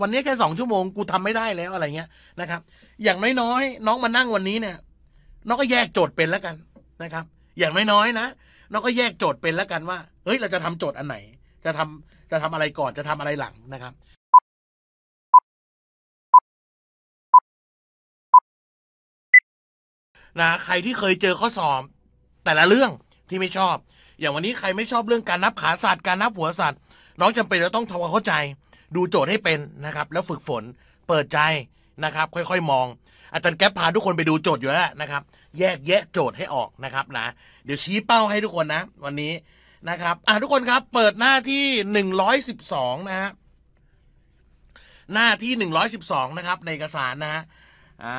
วันนี้แค่สองชั่วโมงกูทำไม่ได้แล้วอะไรเงี้ยนะครับ อย่างน้อยๆ น้องมานั่งวันนี้เนี่ยน้องก็แยกโจทย์เป็นแล้วกันนะครับ อย่างน้อยๆนะน้องก็แยกโจทย์เป็นแล้วกันว่าเฮ้ยเราจะทำโจทย์อันไหน จะทำจะทำอะไรก่อนจะทำอะไรหลังนะครับนะใครที่เคยเจอข้อสอบแต่ละเรื่องที่ไม่ชอบ อย่างวันนี้ใครไม่ชอบเรื่องการนับขาสัตว์การนับหัวสัตว์ น้องจำเป็นจะต้องทำความเข้าใจดูโจทย์ให้เป็นนะครับ แล้วฝึกฝนเปิดใจนะครับ ค่อย ๆ มอง อาจารย์แก๊ปพาทุกคนไปดูโจทย์อยู่แล้วนะครับ แยก แยะโจทย์ให้ออกนะครับนะ เดี๋ยวชี้เป้าให้ทุกคนนะ วันนี้นะครับอ่ะทุกคนครับ เปิดหน้าที่หนึ่งร้อยสิบสองนะฮะหน้าที่หนึ่งร้อยสิบสองนะครับ ในเอกสารนะฮะอ่า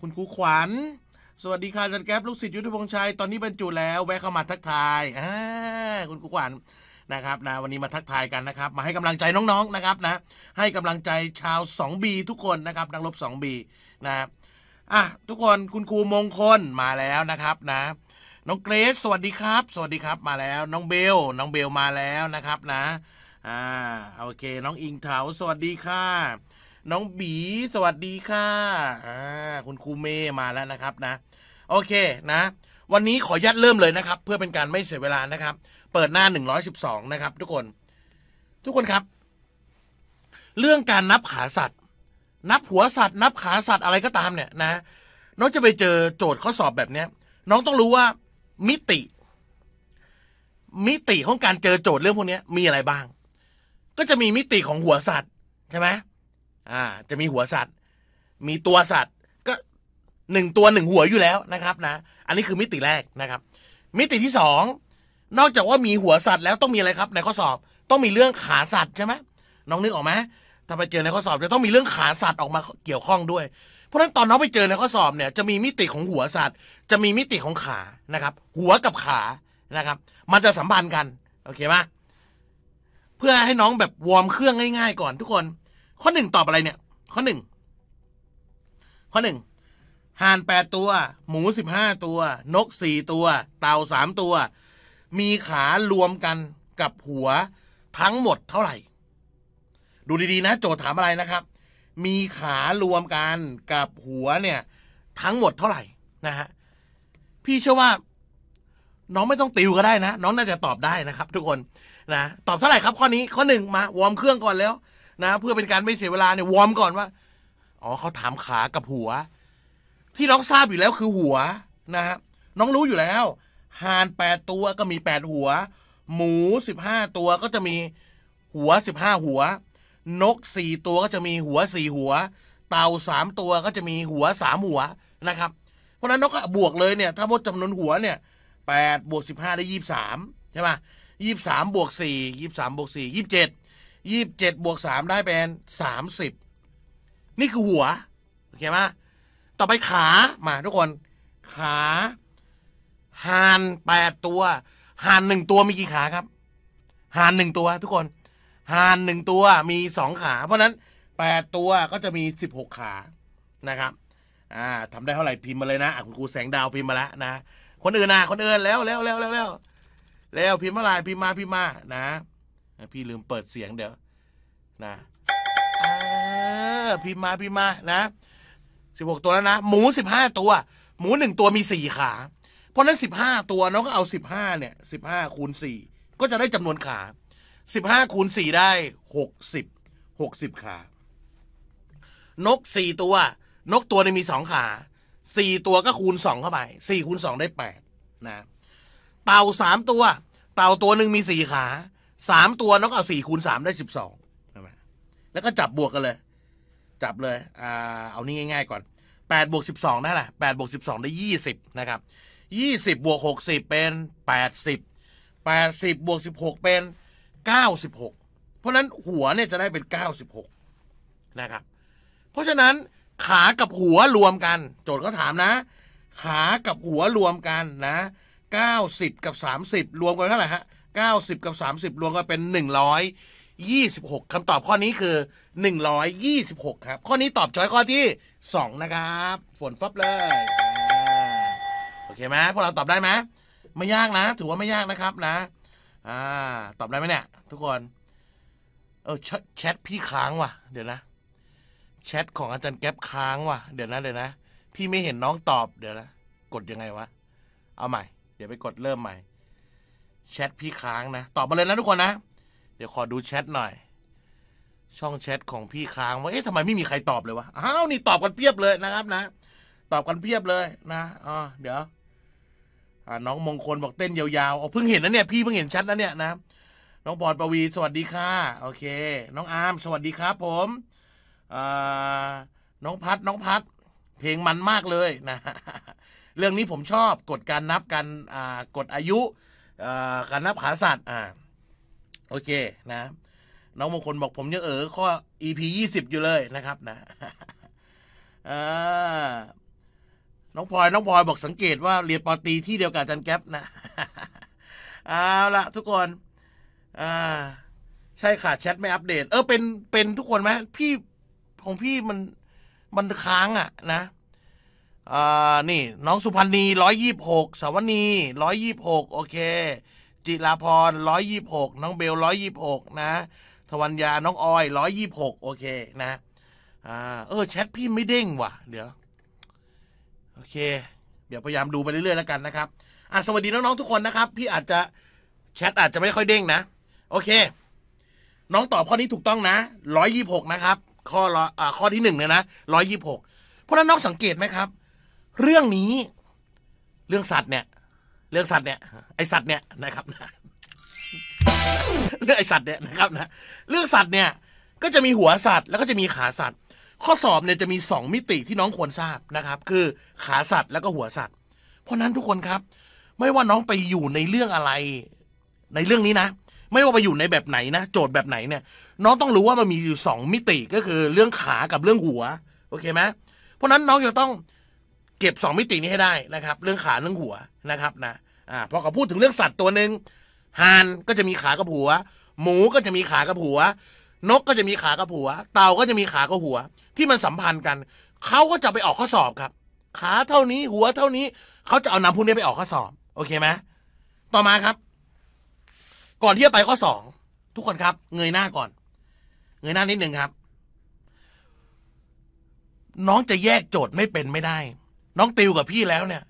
คุณครูขวัญ สวัสดีค่ะอาจารย์แก๊ปลูกศิษย์ยุทธพงษ์ชัยตอนนี้บรรจุแล้วแวะเข้ามาทักทายอ่าคุณครูขวัญนะครับนะวันนี้มาทักทายกันนะครับ มาให้กำลังใจน้องๆนะครับนะ ให้กำลังใจชาว 2B ทุกคนนะครับนักลบ 2B นะครับอ่ะทุกคนคุณครูมงคลมาแล้วนะครับนะ น้องเกรซสวัสดีครับ สวัสดีครับมาแล้ว น้องเบล น้องเบลมาแล้วนะครับนะอ่าโอเค น้องอิงเถาสวัสดีค่ะ น้องบีสวัสดีค่ะอ่าคุณครูเมย์มาแล้วนะครับนะ โอเคนะวันนี้ขอยัดเริ่มเลยนะครับ เพื่อเป็นการไม่เสียเวลานะครับ เปิดหน้าหนึ่งร้อยสิบสองนะครับทุกคน ทุกคนครับ เรื่องการนับขาสัตว์นับหัวสัตว์นับขาสัตว์อะไรก็ตามเนี่ยนะน้องจะไปเจอโจทย์ข้อสอบแบบเนี้ย น้องต้องรู้ว่า มิติ มิติของการเจอโจทย์เรื่องพวกนี้มีอะไรบ้าง ก็จะมีมิติของหัวสัตว์ใช่ไหมอ่า จะมีหัวสัตว์ มีตัวสัตว์หนึ่งตัวหนึ่งหัวอยู่แล้วนะครับนะ อันนี้คือมิติแรกนะครับ มิติที่สองนอกจากว่ามีหัวสัตว์แล้วต้องมีอะไรครับ ในข้อสอบ ต้องมีเรื่องขาสัตว์ใช่ไหมน้องนึกออกไหมถ้าไปเจอในข้อสอบจะต้องมีเรื่องขาสัตว์ออกมาเกี่ยวข้องด้วยเพราะฉะนั้นตอนน้องไปเจอในข้อสอบเนี่ยจะมีมิติของหัวสัตว์ จะมีมิติของขานะครับ หัวกับขานะครับ มันจะสัมพันธ์กันโอเคไหมเพื่อให้น้องแบบวอร์มเครื่องง่ายๆ ก่อนทุกคน ข้อหนึ่งตอบอะไรเนี่ย ข้อหนึ่งข้อหนึ่งห่านแปดตัว หมูสิบห้าตัว นกสี่ตัวเต่าสามตัว มีขารวมกันกับหัว ทั้งหมดเท่าไหร่ ดูดีๆ นะ โจทย์ถามอะไรนะครับ มีขารวมกันกับหัวเนี่ย ทั้งหมดเท่าไหร่นะฮะพี่เชื่อว่า น้องไม่ต้องติวก็ได้นะ น้องน่าจะตอบได้นะครับทุกคนนะตอบเท่าไหร่ครับ ข้อนี้ข้อหนึ่งมาวอร์มเครื่องก่อนแล้วนะเพื่อเป็นการไม่เสียเวลาเนี่ยวอร์มก่อนว่า อ๋อเขาถามขากับหัวที่น้องทราบอยู่แล้วคือหัวนะฮะน้องรู้อยู่แล้วห่านแปดตัวก็มีแปดหัว หมูสิบห้าตัวก็จะมี หัวสิบห้าหัว นกสี่ตัวก็จะมีหัวสี่หัว เต่าสามตัวก็จะมีหัวสามหัวนะครับ เพราะนั้นนก ก็บวกเลยเนี่ยถ้าูดจำนวนหัวเนี่ยแปดบวกสิบห้าได้ยี่สามใช่ไหมยี่สามบวกสี่ยี่สามบวกสี่ยี่เจ็ดยี่บเจ็ดบวกสามได้เป็นสามสิบนี่คือหัว โอเคไหมต่อไปขา มา ทุกคน ขาห่านแปดตัวห่านหนึ่งตัว มี กี่ขา ครับห่านหนึ่งตัว ทุกคนห่านหนึ่งตัวมีสองขา เพราะนั้น แปดตัวก็จะมีสิบหกขา นะครับ อ่าทำได้ เท่าไหร่พิมพ์มาเลยนะ คุณครูแสงดาว พิมพ์มาแล้วนะ คนอื่นนะ คนอื่นแล้วแล้วแล้วแล้วแล้วแล้วพิมพ์มาลายพิมพ์มา พิมพ์มา นะพี่ลืมเปิดเสียงเดี๋ยวนะพิมพ์มา พิมพ์มา นะสิบหกตัวแล้วนะหมูสิบห้าตัว หมูหนึ่งตัวมีสี่ขา เพราะนั้นสิบห้าตัวน้องก็เอาสิบห้าเนี่ยสิบห้าคูณสี่ก็จะได้จำนวนขาสิบห้าคูณสี่ได้หกสิบหกสิบขา นกสี่ตัว นกตัวนึงมีสองขาสี่ตัวก็คูณสองเข้าไปสี่คูณสองได้แปดนะเต่าสามตัว เต่าตัวหนึ่งมีสี่ขาสามตัวนกเอาสี่คูณสามได้สิบสองใช่ไหมแล้วก็จับบวกกันเลยจับเลยเอานี่ง่าย ๆก่อน8บวก12นั่นแหละ8บวก12 ได้ 20นะครับ20 บวก60 เป็น 80 80บวก16 เป็น 96 เพราะนั้นหัวเนี่ยจะได้เป็น 96นะครับ เพราะฉะนั้นขา กับหัวรวมกัน โจทย์ก็ถามนะ ขากับหัวรวมกันนะ90 กับ 30 รวมกันเท่าไหร่ฮะ90 กับ 30 รวมกันเป็น 100 26 คำตอบข้อนี้คือ 126 ครับ ข้อนี้ตอบจ้อยข้อที่ 2 นะครับ ฝนฟับเลยโอเคไหมพวกเราตอบได้ไหมไม่ยากนะถือว่าไม่ยากนะครับนะอ่าตอบได้ไหมเนี่ยทุกคนเออแชทพี่ค้างว่ะเดี๋ยวนะแชทของอาจารย์แก๊ปค้างว่ะ เดี๋ยวนะเดี๋ยวนะ พี่ไม่เห็นน้องตอบเดี๋ยวนะกดยังไงวะเอาใหม่ เดี๋ยวไปกดเริ่มใหม่แชทพี่ค้างนะตอบมาเลยนะทุกคนนะดี๋ยวขอดูแชทหน่อย ช่องแชทของพี่ค้างว่าเอ๊ะทำไมไม่มีใครตอบเลยวะอ้าวนี่ ตอบกันเพียบเลยนะครับนะ ตอบกันเพียบเลยนะอ๋อเดี๋ยวน้องมงคลบอกเต้นยาวๆเพิ่งเห็นนะเนี่ยพี่เพิ่งเห็นชัดนะเนี่ยนะน้องบอดปวี สวัสดีค่ะ โอเค น้องอาร์มสวัสดีครับผมน้องพัด น้องพัด เพลงมันมากเลยนะ เรื่องนี้ผมชอบกดการนับการกดอายุการนับขาสัตว์อ่าโอเคนะ น้องมงคลบอกผมยังเออข้อ EP ยี่สิบอยู่เลยนะครับ นะน้องพลอยน้องพลอยบอกสังเกตว่าเรียนปอตีที่เดียวกับจันแก๊ปนะ เอาละทุกคนอ่าใช่ค่ะแชทไม่อัปเดต เออเป็น เป็นทุกคนไหมพี่ ของพี่มัน มันค้างอ่ะ นะอ่านี่ น้องสุพรรณีร้อยยี่บหกสาวนีร้อยยี่บหกโอเคิราพรร้อยยี่หกน้องเบลร้อยยี่หกนะ ทวัญญาน้องออยร้อยยี่หกโอเคนะอ่าเออแชทพี่ไม่เด้งว่ะ เดี๋ยวโอเค เดี๋ยวพยายามดูไปเรื่อยๆแล้วกันนะครับ อ่ะสวัสดีน้องๆทุกคนนะครับ พี่อาจจะแชทอาจจะไม่ค่อยเด้งนะโอเค น้องตอบข้อนี้ถูกต้องนะร้อยยี่หกนะครับ ข้ออ่าข้อที่หนึ่งเลยนะร้อยยี่หกเพราะนั้นน้องสังเกตไหมครับ เรื่องนี้เรื่องสัตว์เนี่ยเรื่องสัตว์เนี่ย ไอสัตว์เนี่ยนะครับนะเรื่องไอสัตว์เนี่ยนะครับนะเรื่องสัตว์เนี่ย ก็จะมีหัวสัตว์ แล้วก็จะมีขาสัตว์ ข้อสอบเนี่ยจะมี 2มิติที่น้องควรทราบนะครับ คือขาสัตว์แล้วก็หัวสัตว์ เพราะนั้นทุกคนครับ ไม่ว่าน้องไปอยู่ในเรื่องอะไร ในเรื่องนี้นะไม่ว่าไปอยู่ในแบบไหนนะโจทย์แบบไหนเนี่ย น้องต้องรู้ว่ามันมีอยู่2มิติก็คือเรื่องขากับเรื่องหัวโอเคไหมเพราะนั้นน้องจะต้องเก็บสองมิตินี้ให้ได้นะครับ เรื่องขาเรื่องหัวนะครับนะอ่าพอเขาพูดถึงเรื่องสัตว์ตัวหนึ่งห่านก็จะมีขากับหัว หมูก็จะมีขากับหัวนกก็จะมีขากับหัว เต่าก็จะมีขากับหัว ที่มันสัมพันธ์กันเขาก็จะไปออกข้อสอบครับ ขาเท่านี้หัวเท่านี้เขาจะเอานำพวกนี้ไปออกข้อสอบ โอเคไหมต่อมาครับ ก่อนที่จะไปข้อสองทุกคนครับ เงยหน้าก่อน เงยหน้านิดหนึ่งครับ น้องจะแยกโจทย์ไม่เป็นไม่ได้น้องติวกับพี่แล้วเนี่ย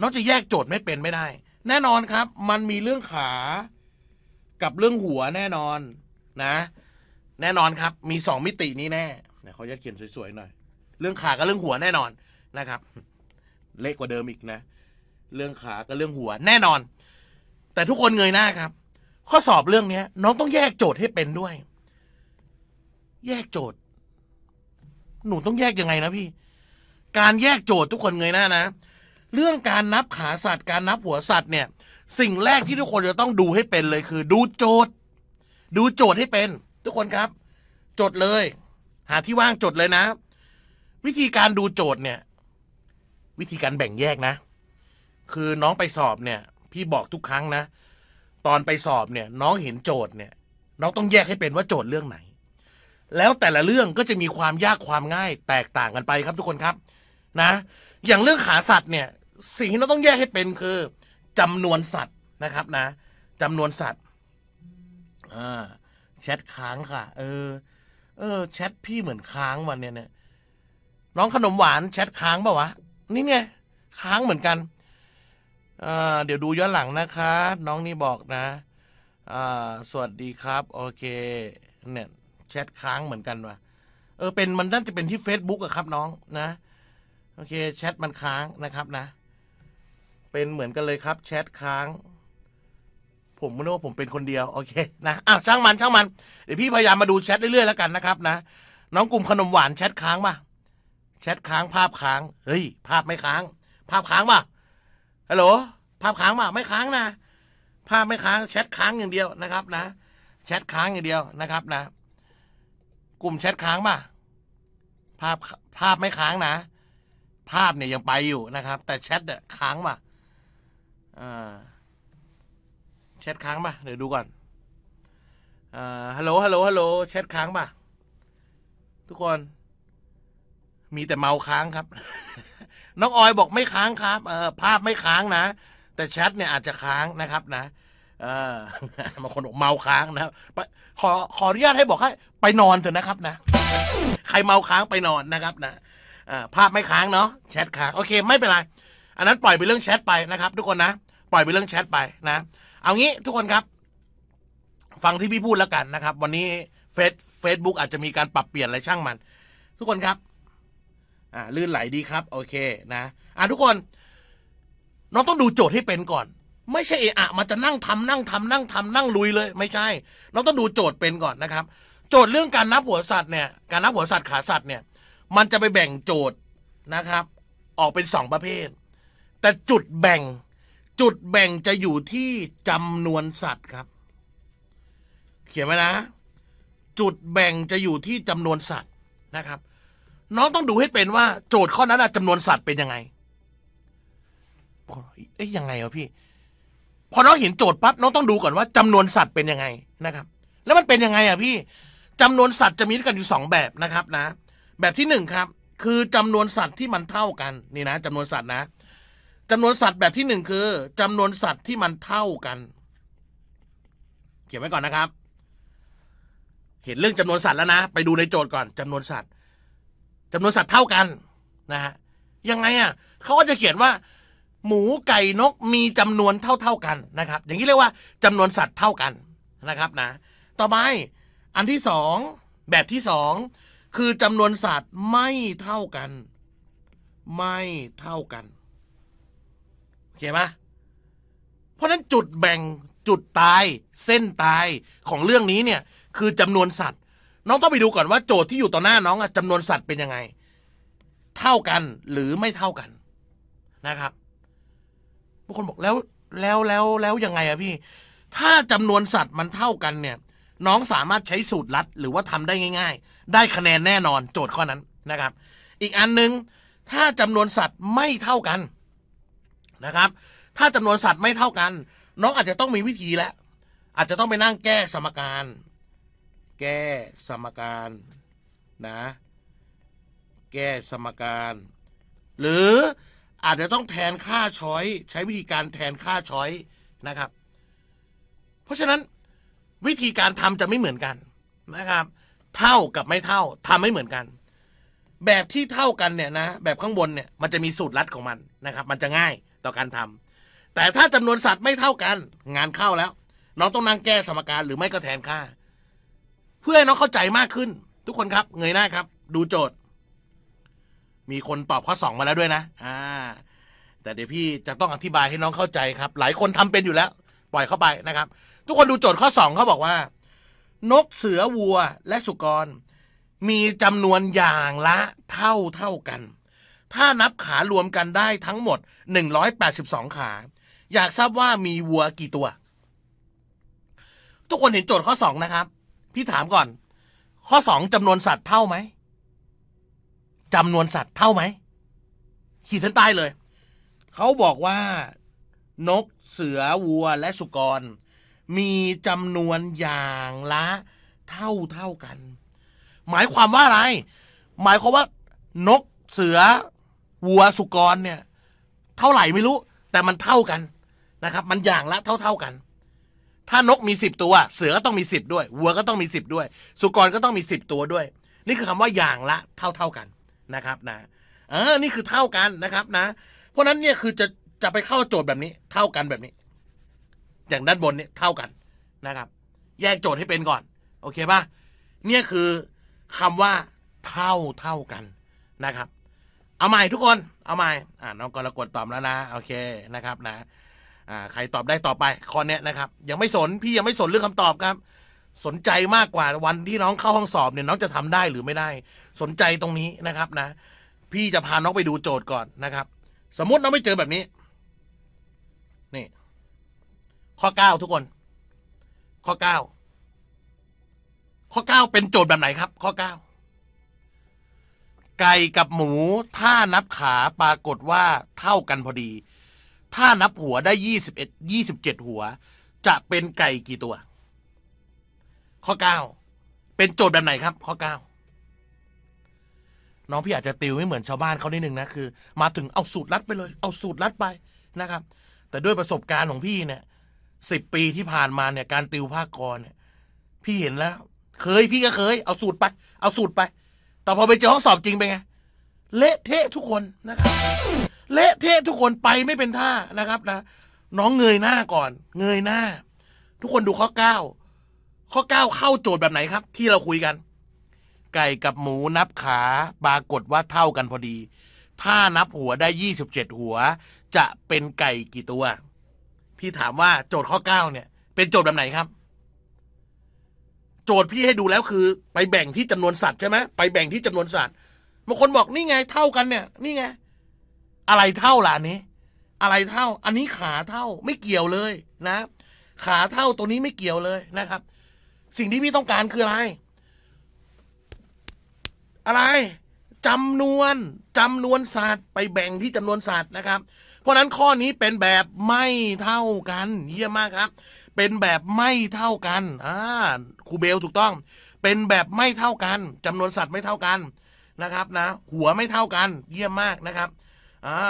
น้องจะแยกโจทย์ไม่เป็นไม่ได้ แน่นอนครับ มันมีเรื่องขากับเรื่องหัวแน่นอนนะ แน่นอนครับ มีสองมิตินี้แน่เขาจะเขียนสวยๆหน่อยเรื่องขากับเรื่องหัวแน่นอนนะครับ เล็กกว่าเดิมอีกนะ เรื่องขากับเรื่องหัว แน่นอน แต่ทุกคนเงยหน้าครับ ข้อสอบเรื่องเนี้ย น้องต้องแยกโจทย์ให้เป็นด้วย แยกโจทย์ หนูต้องแยกยังไงนะพี่การแยกโจทย์ทุกคนเงยหน้านะ เรื่องการนับขาสัตว์การนับหัวสัตว์เนี่ย สิ่งแรกที่ทุกคนจะต้องดูให้เป็นเลยคือ ดูโจทย์ ดูโจทย์ให้เป็นทุกคนครับจดเลย หาที่ว่างจดเลยนะ วิธีการดูโจทย์เนี่ย วิธีการแบ่งแยกนะ คือน้องไปสอบเนี่ย พี่บอกทุกครั้งนะ ตอนไปสอบเนี่ย น้องเห็นโจทย์เนี่ยน้องต้องแยกให้เป็นว่าโจทย์เรื่องไหน แล้วแต่ละเรื่องก็จะมีความยากความง่ายแตกต่างกันไปครับทุกคนครับนะ อย่างเรื่องขาสัตว์เนี่ย สิ่งที่เราต้องแยกให้เป็นคือ จำนวนสัตว์นะครับนะ จำนวนสัตว์อ่าแชทค้างค่ะ เออ เออ แชทพี่เหมือนค้างวันเนี้ยเนี่ยน้องขนมหวานแชทค้างปะวะนี่เนี่ยค้างเหมือนกันเดี๋ยวดูย้อนหลังนะคะ น้องนี่บอกนะสวัสดีครับ โอเค เนี่ย แชทค้างเหมือนกันวะเออ เป็นมันน่าจะเป็นที่ Facebook อะครับน้องนะโอเคแชทมันค้างนะครับนะ เป็นเหมือนกันเลยครับแชทค้าง ผมไม่รู้ว่าผมเป็นคนเดียวโอเค นะอ้าวช่างมันช่างมันเดี๋ยวพี่พยายามมาดูแชทเรื่อยๆแล้วกันนะครับนะน้องกลุ่มขนมหวานแชทค้างป่ะแชทค้างภาพค้างเฮ้ยภาพไม่ค้าง ภาพค้างป่ะฮัลโหลภาพค้างป่ะ ไม่ค้างนะ ภาพไม่ค้างแชทค้างอย่างเดียวนะครับ นะแชทค้างอย่างเดียวนะครับนะ กลุ่มแชทค้างป่ะภาพภาพไม่ค้างนะภาพเนี่ยยังไปอยู่นะครับ แต่แชทเนี่ยค้างมาแชทค้างมาเดี๋ยวดูก่อนฮัลโหลฮัลโหลฮัลโหลแชทค้างมาทุกคน มีแต่เมาค้างครับน้องออยบอกไม่ค้างครับภาพไม่ค้างนะแต่แชทเนี่ยอาจจะค้างนะครับ นะบางคนบอกเมาค้างนะขอ ขออนุญาตให้บอกให้ไปนอนเถอะนะครับนะใครเมาค้างไปนอนนะครับ นะภาพไม่ค้างเนาะแชทค้างโอเคไม่เป็นไร อันนั้นปล่อยไปเรื่องแชทไปนะครับทุกคนนะ ปล่อยไปเรื่องแชทไปนะเอางี้ทุกคนครับ ฟังที่พี่พูดแล้วกันนะครับ วันนี้เฟซเฟซบุ๊กอาจจะมีการปรับเปลี่ยนอะไรช่างมัน ทุกคนครับอ่าลื่นไหลดีครับโอเคนะอ่าทุกคน น้องต้องดูโจทย์ให้เป็นก่อน ไม่ใช่เอะอะมันจะนั่งทำ นั่ง ทำ นั่ง ทำนั่งลุยเลย ไม่ใช่น้องต้องดูโจทย์เป็นก่อนนะครับ โจทย์เรื่องการนับหัวสัตว์เนี่ยการนับหัวสัตว์ขาสัตว์เนี่ยมันจะไปแบ่งโจทย์นะครับ ออกเป็นสองประเภท แต่จุดแบ่ง จุดแบ่งจะอยู่ที่จำนวนสัตว์ครับ เขียนไว้นะ จุดแบ่งจะอยู่ที่จำนวนสัตว์นะครับ น้องต้องดูให้เป็นว่า โจทย์ข้อนั้นจำนวนสัตว์เป็นยังไงเอ๊ยยังไงวะพี่ พอน้องเห็นโจทย์ปั๊บ น้องต้องดูก่อนว่าจำนวนสัตว์เป็นยังไงนะครับ แล้วมันเป็นยังไง อ่ะ พี่จำนวนสัตว์จะมีด้วยกันอยู่สองแบบนะครับ นะแบบที่หนึ่งครับ คือจำนวนสัตว์ที่มันเท่ากันนี่นะจำนวนสัตว์นะจำนวนสัตว์แบบที่หนึ่งคือ จำนวนสัตว์ที่มันเท่ากัน เขียนไว้ก่อนนะครับ เห็นเรื่องจำนวนสัตว์แล้วนะ ไปดูในโจทย์ก่อน จำนวนสัตว์ จำนวนสัตว์เท่ากันนะฮะยังไงอ่ะเขาก็จะเขียนว่า หมูไก่นกมีจำนวนเท่าเท่ากันนะครับ อย่างนี้เรียกว่า จำนวนสัตว์เท่ากันนะครับนะ ต่อไปอันที่สองแบบที่สองคือจำนวนศาสตร์ไม่เท่ากัน ไม่เท่ากัน โอเคไหมเพราะนั้นจุดแบ่งจุดตายเส้นตายของเรื่องนี้เนี่ยคือจำนวนสัตว์ น้องต้องไปดูก่อนว่าโจทย์ที่อยู่ต่อหน้าน้องอะจำนวนสัตว์เป็นยังไง เท่ากันหรือไม่เท่ากันนะครับบางคนบอกแล้วแล้วแล้วแล้วยังไงอะพี่ ถ้าจำนวนสัตว์มันเท่ากันเนี่ยน้องสามารถใช้สูตรลัดหรือว่าทำได้ง่าย ๆ ได้คะแนนแน่นอนโจทย์ข้อนั้นนะครับ อีกอันหนึ่งถ้าจำนวนสัตว์ไม่เท่ากันนะครับ ถ้าจำนวนสัตว์ไม่เท่ากัน น้องอาจจะต้องมีวิธีแล้วอาจจะต้องไปนั่งแก้สมการ แก้สมการ นะ แก้สมการ หรืออาจจะต้องแทนค่าช้อย ใช้วิธีการแทนค่าช้อยนะครับ เพราะฉะนั้นวิธีการทำจะไม่เหมือนกันนะครับ เท่ากับไม่เท่า ทำไม่เหมือนกัน แบบที่เท่ากันเนี่ยนะ แบบข้างบนเนี่ยมันจะมีสูตรลัดของมันนะครับ มันจะง่ายต่อการทำ แต่ถ้าจำนวนสัตว์ไม่เท่ากัน งานเข้าแล้ว น้องต้องนั่งแก้สมการหรือไม่ก็แทนค่า เพื่อให้น้องเข้าใจมากขึ้น ทุกคนครับ เงยหน้าครับ ดูโจทย์ มีคนตอบข้อสองมาแล้วด้วยนะ อ่า แต่เดี๋ยวพี่จะต้องอธิบายให้น้องเข้าใจครับ หลายคนทำเป็นอยู่แล้ว ปล่อยเข้าไปนะครับทุกคนดูโจทย์ข้อสองเขาบอกว่า นกเสือวัวและสุกร มีจำนวนอย่างละเท่าเท่ากัน ถ้านับขารวมกันได้ทั้งหมด 182 ขา อยากทราบว่ามีวัวกี่ตัว ทุกคนเห็นโจทย์ข้อสองนะครับพี่ถามก่อน ข้อสองจำนวนสัตว์เท่าไหมจำนวนสัตว์เท่าไหมขีดเส้นใต้เลยเขาบอกว่า นกเสือวัวและสุกรมีจำนวนอย่างละ เท่า เท่ากัน หมายความว่าอะไร หมายความว่านกเสือวัวสุกรเนี่ย เท่าไหร่ไม่รู้แต่มันเท่ากันนะครับ มันอย่างละเท่าเท่ากัน ถ้านกมีสิบตัว เสือก็ต้องมีสิบด้วยวัวก็ต้องมีสิบด้วย สุกรก็ต้องมีสิบตัวด้วย นี่คือคำว่าอย่างละ เท่าเท่ากันนะครับนะเออ นี่คือเท่ากันนะครับ นะ เพราะนั้นเนี่ยคือจะจะไปเข้าโจทย์แบบนี้ เท่ากันแบบนี้อย่างด้านบนเนี่ยเท่ากันนะครับ แยกโจทย์ให้เป็นก่อน โอเคปะเนี่ยคือคำว่า เท่าเท่ากันนะครับเอาใหม่ทุกคน เอาใหม่อ่า น้องกรกฎตอบแล้วนะ โอเคนะครับ นะอ่าใครตอบได้ต่อไปข้อเนี้ยนะครับ ยังไม่สนพี่ยังไม่สนเรื่องคำตอบครับ สนใจมากกว่าวันที่น้องเข้าห้องสอบเนี่ยน้องจะทำได้หรือไม่ได้ สนใจตรงนี้นะครับ นะพี่จะพาน้องไปดูโจทย์ก่อนนะครับ สมมติน้องไม่เจอแบบนี้นี่ข้อเก้าทุกคน ข้อเก้าข้อเก้าเป็นโจทย์แบบไหนครับ ข้อเก้าไก่กับหมูถ้านับขาปรากฏว่าเท่ากันพอดี ถ้านับหัวได้ยี่สิบเอ็ดยี่สิบเจ็ดหัว จะเป็นไก่กี่ตัว ข้อเก้าเป็นโจทย์แบบไหนครับ ข้อเก้าน้องพี่อาจจะติวไม่เหมือนชาวบ้านเขานิดนึงนะคือมาถึงเอาสูตรลัดไปเลย เอาสูตรลัดไปนะครับ แต่ด้วยประสบการณ์ของพี่เนี่ยสิบปีที่ผ่านมาเนี่ยการติวภาคกรเนี่ยพี่เห็นแล้ว เคยพี่ก็เคย เอาสูตรไปเอาสูตรไป แต่พอไปเจอห้องสอบจริงเป็นไง เละเทะทุกคนนะครับเละเทะทุกคนไปไม่เป็นท่านะครับนะน้องเงยหน้าก่อน เงยหน้า ทุกคนดูข้อเก้าข้อเก้าเข้าโจทย์แบบไหนครับ ที่เราคุยกัน ไก่กับหมูนับขาปรากฏว่าเท่ากันพอดี ถ้านับหัวได้ยี่สิบเจ็ดหัว จะเป็นไก่กี่ตัวพี่ถามว่าโจทย์ข้อเก้าเนี่ย เป็นโจทย์แบบไหนครับ โจทย์พี่ให้ดูแล้วคือ ไปแบ่งที่จำนวนสัตว์ใช่ไหมไปแบ่งที่จำนวนสัตว์บางคนบอก นี่ไง เท่ากัน เนี่ย นี่ไง อะไรเท่าล่ะนี้ อะไรเท่า อันนี้ขาเท่าไม่เกี่ยวเลยนะ ขาเท่าตัวนี้ไม่เกี่ยวเลยนะครับ สิ่งที่พี่ต้องการคืออะไร อะไรจำนวนจำนวนสัตว์ ไปแบ่งที่จำนวนสัตว์นะครับเพราะนั้นข้อนี้เป็นแบบไม่เท่ากัน เยี่ยมมากครับ เป็นแบบไม่เท่ากัน อ่า ครูเบลถูกต้อง เป็นแบบไม่เท่ากัน จำนวนสัตว์ไม่เท่ากัน นะครับนะ หัวไม่เท่ากัน เยี่ยมมากนะครับ อ่า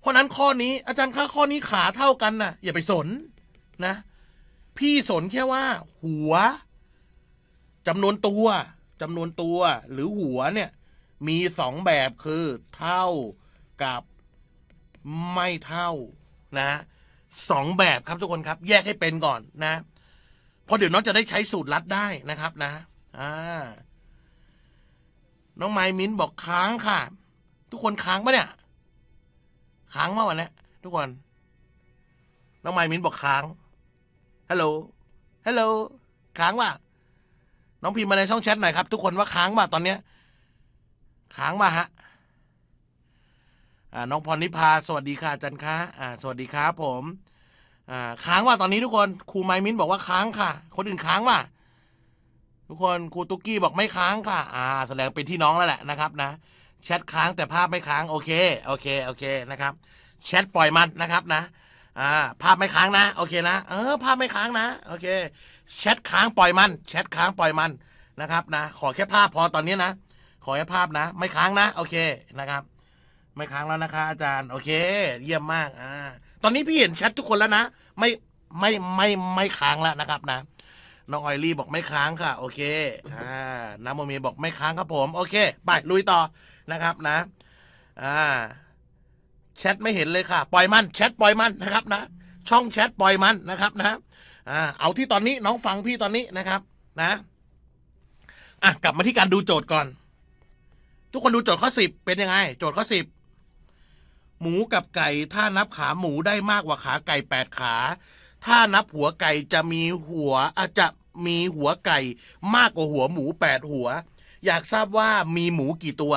เพราะนั้นข้อนี้ อาจารย์คะข้อนี้ขาเท่ากันนะอย่าไปสนนะ พี่สนแค่ว่าหัวจำนวนตัวจำนวนตัว หรือหัวเนี่ย มีสองแบบคือเท่ากับไม่เท่านะสองแบบครับทุกคนครับ แยกให้เป็นก่อนนะเพราะเดี๋ยวน้องจะได้ใช้สูตรลัดได้นะครับนะอ่าน้องไมมิ้นบอกค้างค่ะ ทุกคนค้างปะเนี่ยค้างเมื่อวันนี้ทุกคนน้องไมมิ้นบอกค้างฮัลโหลฮัลโหลค้างว่ะน้องพิมพ์มาในช่องแชทหน่อยครับ ทุกคนว่าค้างว่ะตอนเนี้ยค้างว่ะฮะน้องพรนิพาสวัสดีค่ะจันค่ะสวัสดีครับผมค้างว่าตอนนี้ทุกคนครูไมมินบอกว่าค้างค่ะ คนอื่นค้างว่าทุกคนครูตุ๊กกี้บอกไม่ค้างค่ะ อ่า แสดงเป็นที่น้องแล้วแหละนะครับนะ แชทค้างแต่ภาพไม่ค้างโอเคโอเคโอเคนะครับแชทปล่อยมันนะครับ นะอ่าภาพไม่ค้างนะ โอเคนะ เออ ภาพไม่ค้างนะโอเคแชทค้างปล่อยมัน แชทค้างปล่อยมันนะครับนะ ขอแค่ภาพพอตอนนี้นะ ขอแค่ภาพนะ ไม่ค้างนะ โอเคนะครับไม่ค้างแล้วนะคะอาจารย์โอเค เยี่ยมมากอ่าตอนนี้พี่เห็นแชททุกคนแล้วนะไม่ไม่ไม่ไม่ค้างแล้วนะครับ นะน้องออยลี่บอกไม่ค้างค่ะโอเคอ่าน้ำโมเมบอกไม่ค้างครับผมโอเคไปลุยต่อนะครับนะ อ่าแชทไม่เห็นเลยค่ะ ปล่อยมันแชทปล่อยมันนะครับนะช่องแชทปล่อยมันนะครับนะอ่าเอาที่ตอนนี้น้องฟังพี่ตอนนี้นะครับ นะอ่ะกลับมาที่การดูโจทย์ก่อน ทุกคนดูโจทย์ข้อสิบเป็นยังไง โจทย์ข้อสิบหมูกับไก่ ถ้านับขาหมูได้มากกว่าขาไก่แปดขา ถ้านับหัวไก่ จะมีหัวอาจจะมีหัวไก่มากกว่าหัว หมูแปดหัว อยากทราบว่ามีหมูกี่ตัว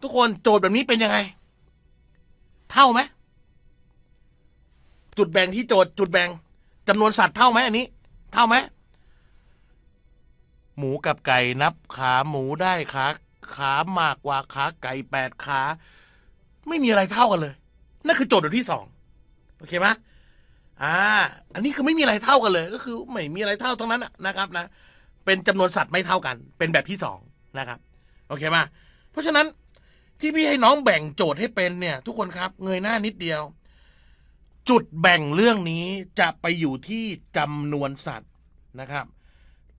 ทุกคนโจทย์แบบนี้เป็นยังไง เท่าไหม จุดแบ่งที่โจทย์จุดแบ่งจำนวนสัตว์เท่าไหมอันนี้ เท่าไหมหมูกับไก่ นับขาหมูได้ขา ขามากกว่าขา ไก่แปดขาไม่มีอะไรเท่ากันเลย นั่นคือโจทย์ที่สองโอเคไหมอ่าอันนี้คือไม่มีอะไรเท่ากันเลย ก็คือ ไม่มีอะไรเท่า ทั้งนั้นนะครับนะเป็นจำนวนสัตว์ไม่เท่ากัน เป็นแบบที่สองนะครับโอเคไหมเพราะฉะนั้นที่พี่ให้น้องแบ่งโจทย์ให้เป็นเนี่ย ทุกคนครับเงยหน้านิดเดียว จุดแบ่งเรื่องนี้จะไปอยู่ที่จำนวนสัตว์นะครับ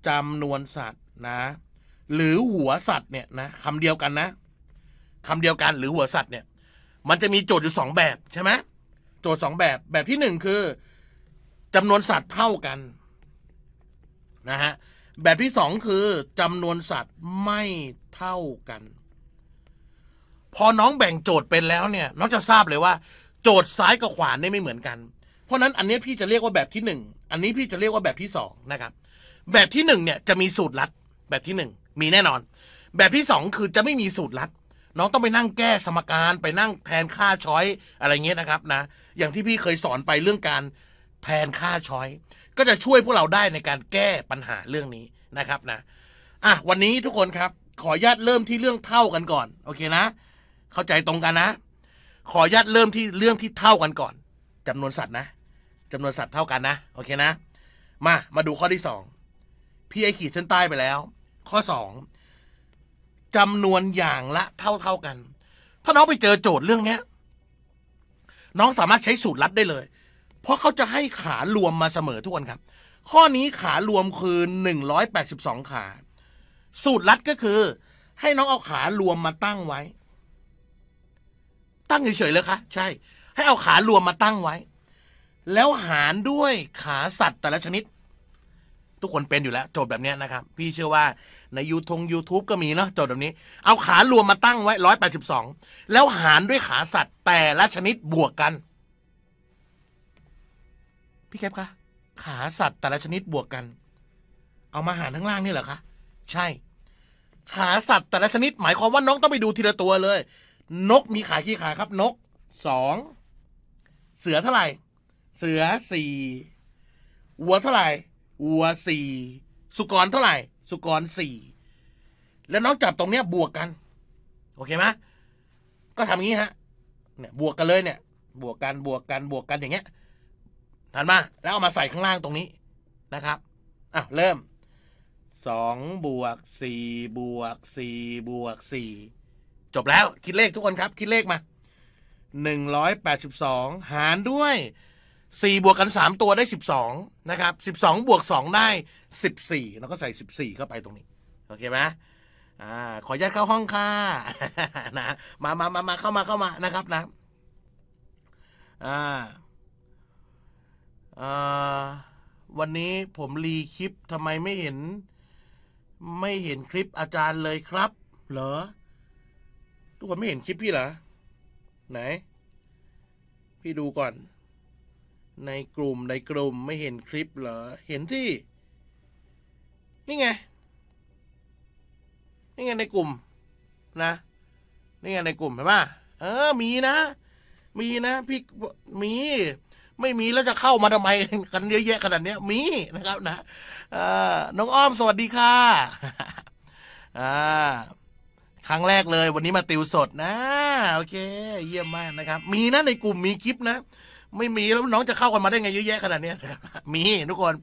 จำนวนสัตว์นะ หรือหัวสัตว์เนี่ยนะคำเดียวกันนะ คำเดียวกัน หรือหัวสัตว์เนี่ยมันจะมีโจทย์อยู่สองแบบใช่ไหมโจทย์สองแบบ แบบที่หนึ่งคือจำนวนสัตว์เท่ากันนะฮะแบบที่สองคือจำนวนสัตว์ไม่เท่ากัน พอน้องแบ่งโจทย์เป็นแล้วเนี่ยน้องจะทราบเลยว่า โจทย์ซ้ายกับขวาเนี่ยไม่เหมือนกันเพราะนั้นอันนี้พี่จะเรียกว่าแบบที่หนึ่งอันนี้พี่จะเรียกว่าแบบที่สองนะครับ แบบที่หนึ่งเนี่ยจะมีสูตรลัดแบบที่หนึ่งมีแน่นอน แบบที่สองคือจะไม่มีสูตรลัดน้องต้องไปนั่งแก้สมการไปนั่งแทนค่าช้อยอะไรเงี้ยนะครับนะ อย่างที่พี่เคยสอนไปเรื่องการแทนค่าช้อยก็จะช่วยพวกเราได้ในการแก้ปัญหาเรื่องนี้นะครับนะอ่ะวันนี้ทุกคนครับ ขอญาตเริ่มที่เรื่องเท่ากันก่อนโอเคนะ เข้าใจตรงกันนะ ขอญาตเริ่มที่เรื่องที่เท่ากันก่อน จำนวนสัตว์นะจำนวนสัตว์เท่ากันนะโอเคนะ มามาดูข้อที่สองพี่ไอขีดเส้นใต้ไปแล้ว ข้อสองจำนวนอย่างละเท่าเท่ากัน ถ้าน้องไปเจอโจทย์เรื่องเนี้ย น้องสามารถใช้สูตรลัดได้เลย เพราะเขาจะให้ขารวมมาเสมอทุกคนครับ ข้อนี้ขารวมคือหนึ่งร้อยแปดสิบสองขา สูตรลัดก็คือ ให้น้องเอาขารวมมาตั้งไว้ ตั้งเฉยๆเลยคะใช่ ให้เอาขารวมมาตั้งไว้ แล้วหารด้วยขาสัตว์แต่ละชนิด ทุกคนเป็นอยู่แล้ว โจทย์แบบนี้นะครับ พี่เชื่อว่าในยูทง YouTube ก็มีเนาะโจทย์แบบนี้เอาขารวมมาตั้งไว้182 แล้วหารด้วยขาสัตว์แต่ละชนิดบวกกัน พี่แคปคะขาสัตว์แต่ละชนิดบวกกัน เอามาหารทั้งล่างนี่เหรอคะใช่ ขาสัตว์แต่ละชนิดหมายความว่าน้องต้องไปดูทีละตัวเลย นกมีขากี่ขาครับ นกสองเสือเท่าไหร่เสือสี่วัวเท่าไหร่วัวสี่สุกรเท่าไหร่สุกรสี่แล้วน้องจับตรงเนี้ยบวกกัน โอเคไหมก็ทำงี้ฮะเนี่ยบวกกันเลยเนี่ย บวกกันบวกกันบวกกันอย่างเงี้ยทันมาแล้วเอามาใส่ข้างล่างตรงนี้นะครับอ่ะเริ่มสองบวกสี่บวกสี่บวกสี่จบแล้วคิดเลขทุกคนครับ คิดเลขมาหนึ่งร้อยแปดสิบสองหารด้วยสี่บวกกันสามตัวได้สสิบองนะครับสิบสองบวกสองได้สิบสี่เราก็ใส่สสิบี่เข้าไปตรงนี้ โอเคไหมอ่าขอญาตเข้าห้องค่ะนะมามามามาเข้ามาเข้ามานะครับนะอ่าอ่าวันนี้ผมรีคลิปทำไมไม่เห็น ไม่เห็นคลิปอาจารย์เลยครับเหรอทุกคนไม่เห็นคลิปพี่เหรอ ไหน พี่ดูก่อนในกลุ่มในกลุ่มไม่เห็นคลิปเหรอเห็นที่ นี่ไงนี่ไงในกลุ่มนะนี่ไงในกลุ่มเห็นปะเออ มีนะ มีนะพี่มี ไม่มีแล้วจะเข้ามาทำไมกันเยอะแยะขนาดนี้มีนะครับนะน้องอ้อมสวัสดีค่ะครั้งแรกเลยวันนี้มาติวสดนะ โอเค เยี่ยมมากนะครับ มีนะในกลุ่มมีคลิปนะไม่มีแล้วน้องจะเข้ากัน มาได้ไงเยอะแยะขนาดนี้นะครับมีทุกคน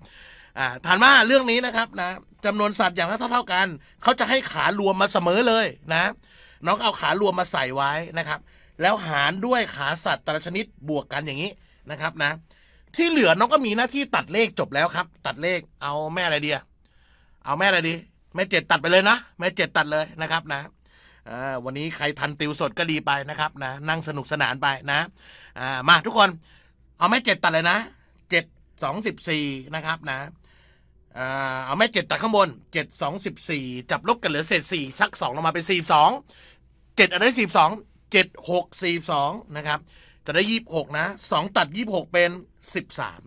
อ่าฐานว่าเรื่องนี้นะครับนะจำนวนสัตว์อย่างเท่าเท่ากันเขาจะให้ขารวมมาเสมอเลยนะ น้องเอาขารวมมาใส่ไว้นะครับ แล้วหารด้วยขาสัตว์แต่ละชนิดบวกกันอย่างนี้นะครับนะ ที่เหลือน้องก็มีหน้าที่ตัดเลขจบแล้วครับ ตัดเลขเอาแม่อะไรเดียเอาแม่อะไรดีแม่เจ็ดตัดไปเลยนะแม่เจ็ดตัดเลยนะครับนะวันนี้ใครทันติวสดก็ดีไปนะครับนะนั่งสนุกสนานไปนะมาทุกคนเอาไม่เจ็ดตัดเลยนะเจ็ดสองสิบสี่นะครับนะเอาไม่เจ็ดตัดข้างบน เจ็ดสองสิบสี่จับลบกันเหลือเศษสี่ซักสองลงมาเป็นสี่สอง เจ็ดอันได้สี่สอง เจ็ดหกสี่สองนะครับ จะได้ยี่บหกนะสองตัดยี่บหกเป็นสิบสาม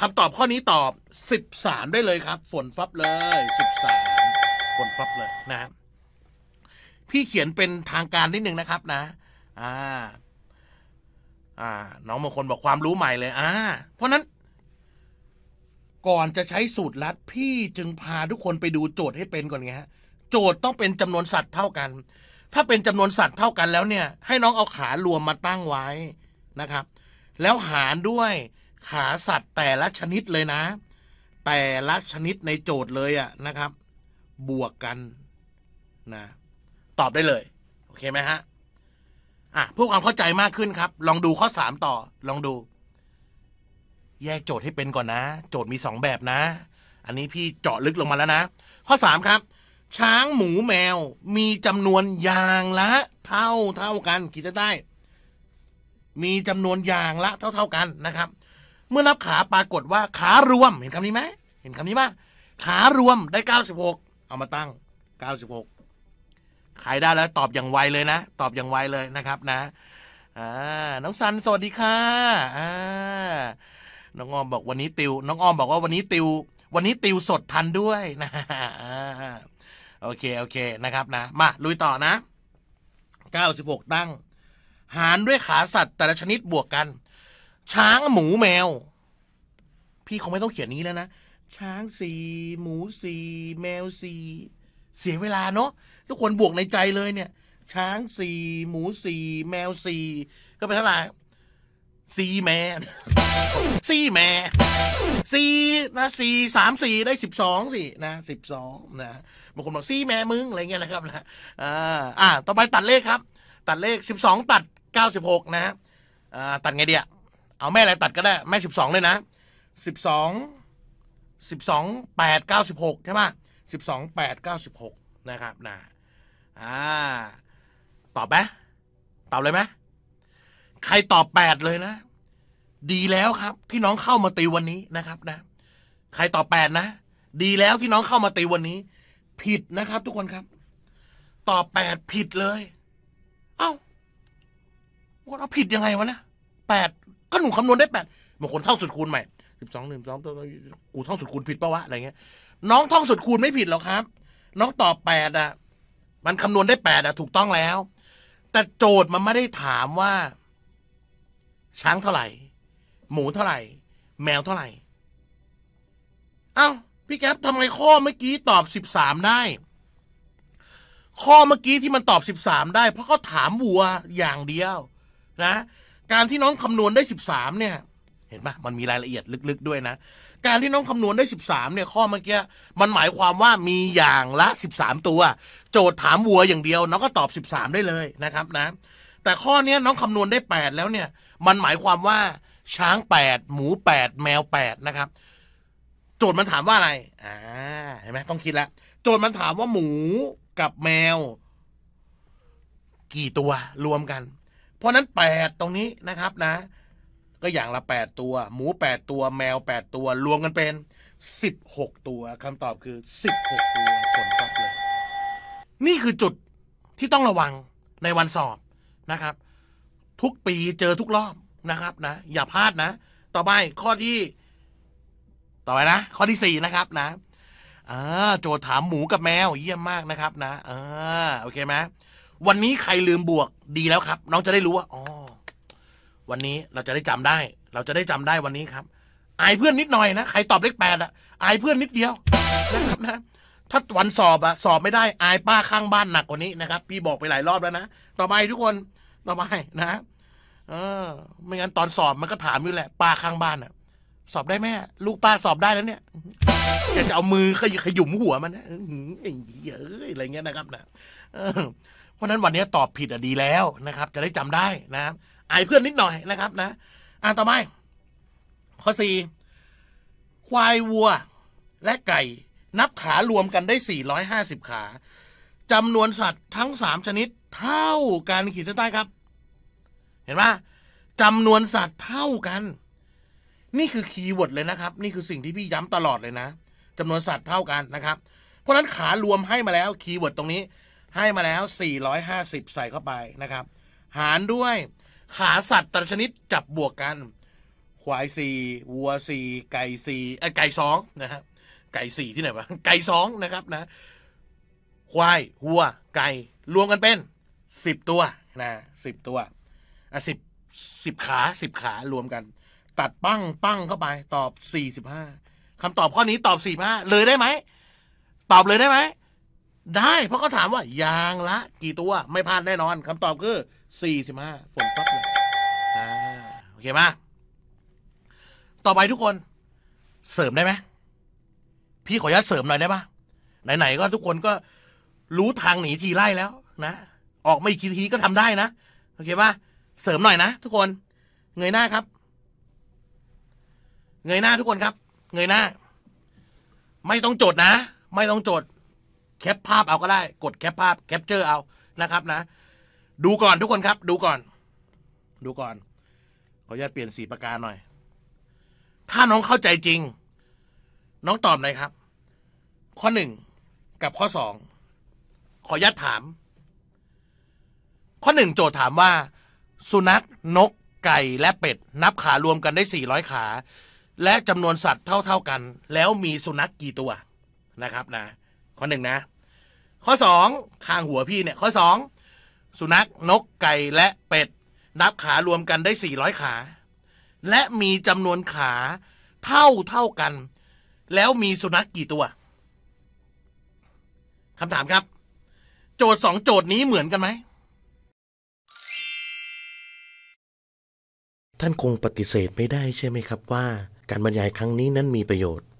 คำตอบข้อนี้ตอบสิบสามได้เลยครับ ฝนฟับเลยสิบสามฝนฟับเลยนะ พี่เขียนเป็นทางการนิดนึงนะครับนะ อ่า่าน้องบางคนบอกความรู้ใหม่เลยอ่าเพราะนั้น ก่อนจะใช้สูตรลัดพี่จึงพาทุกคนไปดูโจทย์ให้เป็นก่อนไงฮะ โจทย์ต้องเป็นจำนวนสัตว์เท่ากัน ถ้าเป็นจำนวนสัตว์เท่ากันแล้วเนี่ยให้น้องเอาขารวมมาตั้งไว้นะครับ แล้วหารด้วยขาสัตว์แต่ละชนิดเลยนะ แต่ละชนิดในโจทย์เลยอะนะครับ บวกกันนะ ตอบได้เลย โอเคไหมฮะอ่ะเพื่อความเข้าใจมากขึ้นครับ ลองดูข้อสามต่อ ลองดู แยกโจทย์ให้เป็นก่อนนะ โจทย์มีสองแบบนะ อันนี้พี่เจาะลึกลงมาแล้วนะข้อสามครับ ช้างหมูแมวมีจำนวนอย่างละ เท่าเท่ากัน กีดจะได้ มีจำนวนอย่างละเท่าเท่ากันนะครับ เมื่อนับขาปรากฏว่าขารวม เห็นคำนี้ไหมเห็นคำนี้ไหมขารวมได้เก้าสิบหกเอามาตั้งเก้าสิบหกขายได้แล้วตอบอย่างไวเลยนะตอบอย่างไวเลยนะครับนะน้องซันสวัสดีค่ะน้องออมบอกวันนี้ติวน้องออมบอกว่าวันนี้ติว วันนี้ติวสดทันด้วยนะโอเคโอเคนะครับนะมาลุยต่อนะ 96 ตั้ง หารด้วยขาสัตว์แต่ละชนิดบวกกัน ช้างหมูแมว พี่คงไม่ต้องเขียนนี้แล้วนะ ช้างสี่หมูสี่แมวสี่เสียเวลาเนาะ ทุกคนบวกในใจเลยเนี่ย ช้างสี่หมูสี่แมวสี่ก็เป็นเท่าไหร่สี่แมนสีแมนสีนะสี่สามสี่ได้สิบสองสินะสิบสองนะบางคนบอกสี่แม่มึง อะไรเงี้ยนะครับนะอ่าอ่า ต่อไปตัดเลขครับ ตัดเลขสิบสองตัดเก้าสิบหกนะอ่าตัดไงเดียเอาแม่อะไรตัดก็ได้ แม่สิบสองเลยนะสิบสองสิบสองแปดเก้าสิบหกใช่ไหมสสิบองแปดเก้าสิบหกนะครับนะอ่าตอบไหมตอบเลยไหมใครตอบแปดเลยนะ ดีแล้วครับที่น้องเข้ามาตีวันนี้นะครับ นะ ใครตอบแปดนะดีแล้วที่น้องเข้ามาตีวันนี้ ผิดนะครับ ทุกคนครับตอบแปดผิดเลย เอา้าเราผิดยังไงวะนะแปดก็หนูคำนวณได้แปดบางคนเท่าสุดคูณใหม่สสิบองหงสองตัวกูเท่าสุดคูณผิดปะวะอะไรเงี้ยน้องท่องสุดคูณไม่ผิดหรอกครับน้องตอบแปดอ่ะมันคำนวณได้แปดอ่ะถูกต้องแล้ว แต่โจทย์มันไม่ได้ถามว่า ช้างเท่าไหร่ หมูเท่าไหร่ แมวเท่าไหร่เอา้าพี่แก๊ปทำไมข้อเมื่อกี้ตอบสิบสามได้ ข้อเมื่อกี้ที่มันตอบสิบสามได้เพราะเขาถามวัวอย่างเดียว นะ การที่น้องคำนวณได้สิบสามเนี่ย เห็นปะมันมีรายละเอียดลึกๆ ด้วยนะการที่น้องคำนวณได้13เนี่ยข้อเมื่อกี้มันหมายความว่ามีอย่างละ 13 ตัว โจทย์ถามวัวอย่างเดียว น้องก็ตอบ13ได้เลยนะครับนะแต่ข้อนี้น้องคำนวณได้ 8 แล้วเนี่ย มันหมายความว่า ช้าง8หมู8แมว8นะครับ โจทย์มันถามว่าอะไรอ่าเห็นไหมต้องคิดแล้วโจทย์มันถามว่าหมูกับแมว กี่ตัวรวมกัน เพราะนั้น8 ตรงนี้นะครับนะก็อย่างละ 8 ตัว หมู 8 ตัว แมว 8 ตัว รวมกันเป็น 16 ตัว คำตอบคือ 16 ตัว คนฟักเลย นี่คือจุดที่ต้องระวังในวันสอบนะครับ ทุกปีเจอทุกรอบนะครับนะ อย่าพลาดนะ ต่อไป ข้อที่ ต่อไปนะข้อที่ 4 นะครับ นะโจทย์ถามหมูกับแมวเยี่ยมมากนะครับ นะอโอเคไหมวันนี้ใครลืมบวกดีแล้วครับ น้องจะได้รู้ว่าอ๋อวันนี้เราจะได้จำได้ เราจะได้จำได้วันนี้ครับ อายเพื่อนนิดหน่อยนะ ใครตอบเลขแปดอะอายเพื่อนนิดเดียวนะครับนะ ถ้าวันสอบอะสอบไม่ได้อายป้าข้างบ้านหนักกว่านี้นะครับพี่บอกไปหลายรอบแล้วนะต่อไปทุกคนต่อไปนะ เออ ไม่งั้นตอนสอบมันก็ถามอยู่แหละ ป้าข้างบ้านอะสอบได้แม่ลูกป้าสอบได้แล้วเนี่ยอยากจะเอามือขยขยุมหัวมันนะอไอ้เยี้ยอะไรเงี้ยนะครับ นะเพราะนั้นวันนี้ตอบผิดอะดีแล้วนะครับ จะได้จำได้นะอายเพื่อนนิดหน่อยนะครับ นะอ่านต่อไปข้อสี่ ควายวัว และไก่นับขารวมกันได้สี่ร้้อยหาสิบขาจำนวนสัตว์ทั้งสามชนิด เท่ากันขีดเส้นใต้ครับ เห็นไหมจำนวนสัตว์เท่ากัน นี่คือคีย์เวิร์ดเลยนะครับ นี่คือสิ่งที่พี่ย้ำตลอดเลยนะจำนวนสัตว์เท่ากันนะครับ เพราะนั้นขารวมให้มาแล้วคีย์เวิร์ดตรงนี้ ให้มาแล้ว450ใส่เข้าไปนะครับ หารด้วยขา สัตว์แต่ะชนิด จับบวกกันควายสี่วัวสี่ไก่สี่ไอไก่สองนะฮะไก่สี่ที่ไหนวะไก่สองนะครับนะควายวัว ไก่รวมกันเป็นสิบตัวนะสิบตัวอ่ะสิบสิบขาสิบขารวมกัน ตัดปั้งปั้งเข้าไป ตอบสี่สิบห้าคำตอบข้อนี้ตอบสี่ห้าเลยได้ไหม ตอบเลยได้ไหมได้เพราะเขาถามว่า ยางละ กี่ตัวไม่พลาดแน่นอนคำตอบคือ 45ฝนฟักเลยโอเคมต่อไปทุกคน เสริมได้ไหมพี่ขออนุญาตเสริมหน่อยได้ปะไหน ๆ ก็ทุกคนก็รู้ทางหนีทีไล่แล้ว นะออกไม่กี่ทีก็ทำได้นะโอเคปะเสริมหน่อยนะทุกคนเงยหน้าครับ เงยหน้าทุกคนครับ เงยหน้า ไม่ต้องจดนะไม่ต้องจดแคปภาพเอาก็ได้ กดแคปภาพ แคปเจอร์เอานะครับนะ ดูก่อนทุกคนครับ ดูก่อน ดูก่อน ขออนุญาตเปลี่ยนสีปากกาหน่อย ถ้าน้องเข้าใจจริง น้องตอบหน่อยครับ ข้อหนึ่งกับข้อสองขออนุญาตถาม ข้อหนึ่งโจทย์ถามว่า สุนัขนกไก่ และเป็ด นับขารวมกันได้ 400 ขา และจำนวนสัตว์เท่าๆกัน แล้วมีสุนัขกกี่ตัวนะครับนะข้อหนึ่งนะข้อ 2 ข้างหัวพี่เนี่ย ข้อ 2 สุนัขนกไก่และเป็ด นับขารวมกันได้ 400 ขา และมีจำนวนขา เท่าเท่ากัน แล้วมีสุนัขกกี่ตัวคำถามครับ โจทย์สองโจทย์นี้เหมือนกันไหม ท่านคงปฏิเสธไม่ได้ใช่ไหมครับว่า การบรรยายครั้งนี้นั้นมีประโยชน์